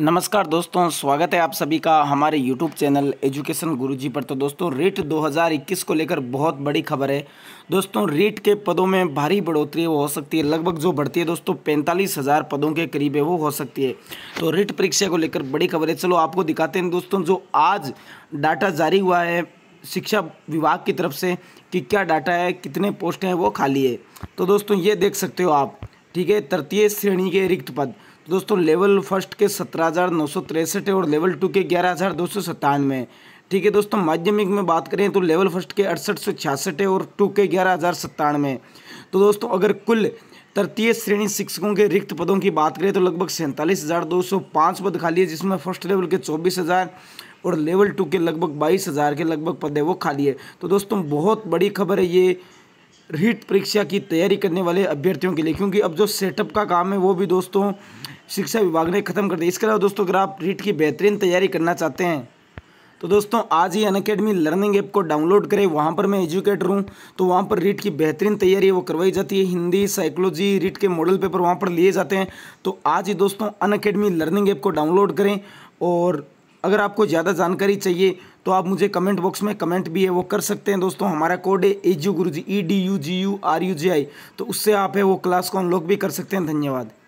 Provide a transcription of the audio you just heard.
नमस्कार दोस्तों स्वागत है आप सभी का हमारे YouTube चैनल एजुकेशन गुरुजी पर तो दोस्तों रेट 2021 को लेकर बहुत बड़ी खबर है दोस्तों रेट के पदों में भारी बढ़ोतरी वो हो सकती है लगभग जो बढ़ती है दोस्तों पैंतालीस हज़ार पदों के करीब है वो हो सकती है तो रेट परीक्षा को लेकर बड़ी खबर है चलो आपको दिखाते हैं दोस्तों जो आज डाटा जारी हुआ है शिक्षा विभाग की तरफ से कि क्या डाटा है कितने पोस्ट हैं वो खाली है तो दोस्तों ये देख सकते हो आप ठीक है तृतीय श्रेणी के रिक्त पद दोस्तों लेवल फर्स्ट के सत्रह हज़ार नौ सौ तिरसठ है और लेवल टू के ग्यारह हज़ार दो सौ सत्तानवे है ठीक है दोस्तों माध्यमिक में बात करें तो लेवल फर्स्ट के अड़सठ सौ छियासठ है और टू के ग्यारह हज़ार सत्तानवे तो दोस्तों अगर कुल तृतीय श्रेणी शिक्षकों के रिक्त पदों की बात करें तो लगभग सैंतालीस हज़ार दो सौ पाँच पद खाली है जिसमें फर्स्ट लेवल के चौबीस हज़ार और लेवल टू के लगभग बाईस हज़ार के लगभग पद है वो खाली है तो दोस्तों बहुत बड़ी खबर है ये रीट परीक्षा की तैयारी करने वाले अभ्यर्थियों के लिए क्योंकि अब जो सेटअप का काम है वो भी दोस्तों शिक्षा विभाग ने खत्म कर दिया इसके अलावा दोस्तों अगर आप रीट की बेहतरीन तैयारी करना चाहते हैं तो दोस्तों आज ही अन अकेडमी लर्निंग ऐप को डाउनलोड करें वहाँ पर मैं एजुकेटर हूँ तो वहाँ पर रीट की बेहतरीन तैयारी वो करवाई जाती है हिंदी साइकोलॉजी रीट के मॉडल पेपर वहाँ पर लिए जाते हैं तो आज ही दोस्तों अनकेडमी लर्निंग ऐप को डाउनलोड करें और अगर आपको ज़्यादा जानकारी चाहिए तो आप मुझे कमेंट बॉक्स में कमेंट भी है वो कर सकते हैं दोस्तों हमारा कोड है Edu Guru ji E D U G U R U G I तो उससे आप है वो क्लास को अनलॉक भी कर सकते हैं धन्यवाद